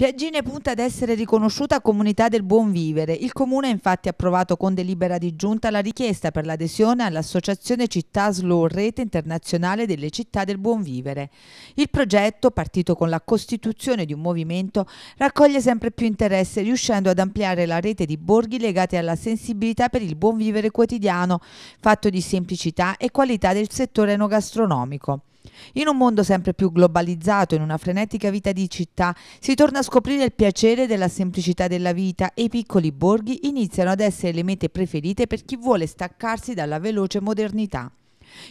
Piaggine punta ad essere riconosciuta comunità del buon vivere. Il comune ha infatti approvato con delibera di giunta la richiesta per l'adesione all'associazione Città Slow Rete Internazionale delle Città del Buon Vivere. Il progetto, partito con la costituzione di un movimento, raccoglie sempre più interesse riuscendo ad ampliare la rete di borghi legati alla sensibilità per il buon vivere quotidiano, fatto di semplicità e qualità del settore enogastronomico. In un mondo sempre più globalizzato, in una frenetica vita di città, si torna a scoprire il piacere della semplicità della vita e i piccoli borghi iniziano ad essere le mete preferite per chi vuole staccarsi dalla veloce modernità.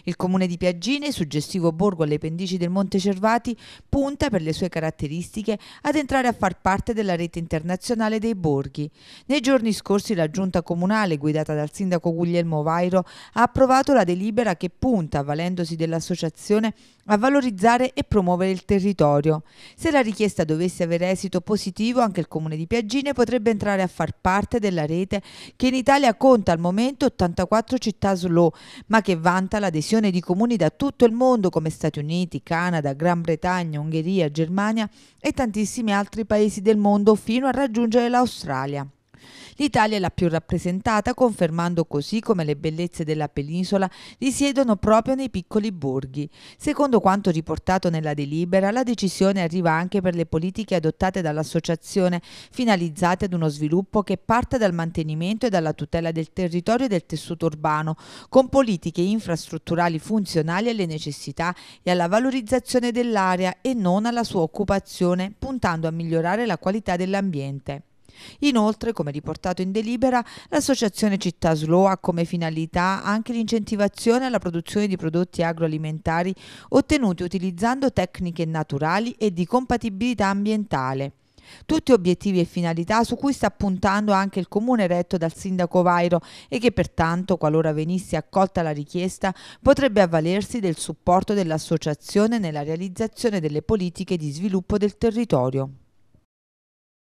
Il comune di Piaggine, suggestivo borgo alle pendici del Monte Cervati, punta per le sue caratteristiche ad entrare a far parte della rete internazionale dei borghi. Nei giorni scorsi la giunta comunale, guidata dal sindaco Guglielmo Vairo, ha approvato la delibera che punta, avvalendosi dell'associazione, a valorizzare e promuovere il territorio. Se la richiesta dovesse avere esito positivo, anche il comune di Piaggine potrebbe entrare a far parte della rete che in Italia conta al momento 84 città slow, ma che vanta la l'adesione di comuni da tutto il mondo come Stati Uniti, Canada, Gran Bretagna, Ungheria, Germania e tantissimi altri paesi del mondo fino a raggiungere l'Australia. L'Italia è la più rappresentata, confermando così come le bellezze della penisola risiedono proprio nei piccoli borghi. Secondo quanto riportato nella delibera, la decisione arriva anche per le politiche adottate dall'associazione finalizzate ad uno sviluppo che parta dal mantenimento e dalla tutela del territorio e del tessuto urbano, con politiche infrastrutturali funzionali alle necessità e alla valorizzazione dell'area e non alla sua occupazione, puntando a migliorare la qualità dell'ambiente. Inoltre, come riportato in delibera, l'associazione Città Slow ha come finalità anche l'incentivazione alla produzione di prodotti agroalimentari ottenuti utilizzando tecniche naturali e di compatibilità ambientale. Tutti obiettivi e finalità su cui sta puntando anche il comune retto dal sindaco Vairo e che pertanto, qualora venisse accolta la richiesta, potrebbe avvalersi del supporto dell'associazione nella realizzazione delle politiche di sviluppo del territorio.